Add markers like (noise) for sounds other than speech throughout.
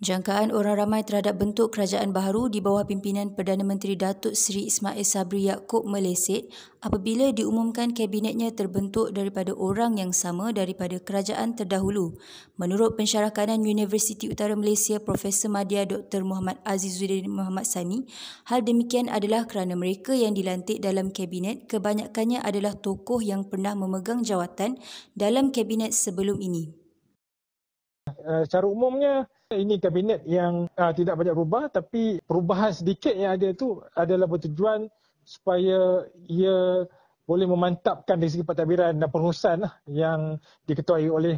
Jangkaan orang ramai terhadap bentuk kerajaan baru di bawah pimpinan Perdana Menteri Datuk Seri Ismail Sabri Yaakob meleset apabila diumumkan kabinetnya terbentuk daripada orang yang sama daripada kerajaan terdahulu. Menurut pensyarah kanan Universiti Utara Malaysia Profesor Madia Dr. Muhammad Azizuddin Muhammad Sani, hal demikian adalah kerana mereka yang dilantik dalam kabinet kebanyakannya adalah tokoh yang pernah memegang jawatan dalam kabinet sebelum ini. Eh, secara umumnya ini kabinet yang uh, tidak banyak berubah tapi perubahan sedikit yang ada itu adalah bertujuan supaya ia boleh memantapkan dari segi pentadbiran dan pengurusan lah yang diketuai oleh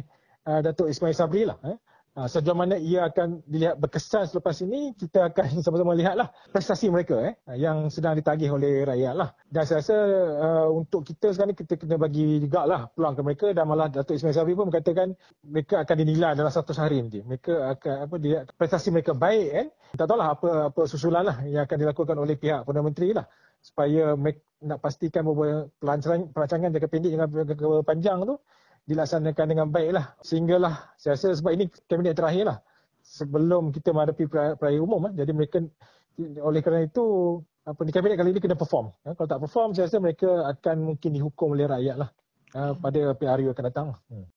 uh, Datuk Ismail Sabri lah. Eh. Ha, sejauh mana ia akan dilihat berkesan selepas ini kita akan (laughs) sama-sama lihatlah prestasi mereka eh ha, yang sedang ditagih oleh rakyat lah dan saya rasa uh, untuk kita sekarang ini kita kena bagi juga lah peluang kepada mereka dan malah Datuk Ismail Sabri pun mengatakan mereka akan dinilai dalam satu hari nanti mereka akan apa dilihat prestasi mereka baik kan eh? tak tahulah apa apa susulan lah yang akan dilakukan oleh pihak Perdana Menteri lah supaya nak pastikan beberapa pelancaran perancangan jangka pendek jangka panjang tu dilaksanakan dengan baik lah sehinggalah saya rasa sebab ini kabinet lah sebelum kita menghadapi perayaan umum eh. jadi mereka oleh kerana itu apa ni kabinet kali ini kena perform ya, kalau tak perform saya rasa mereka akan mungkin dihukum oleh rakyat lah ya, pada PRU akan datang lah. hmm.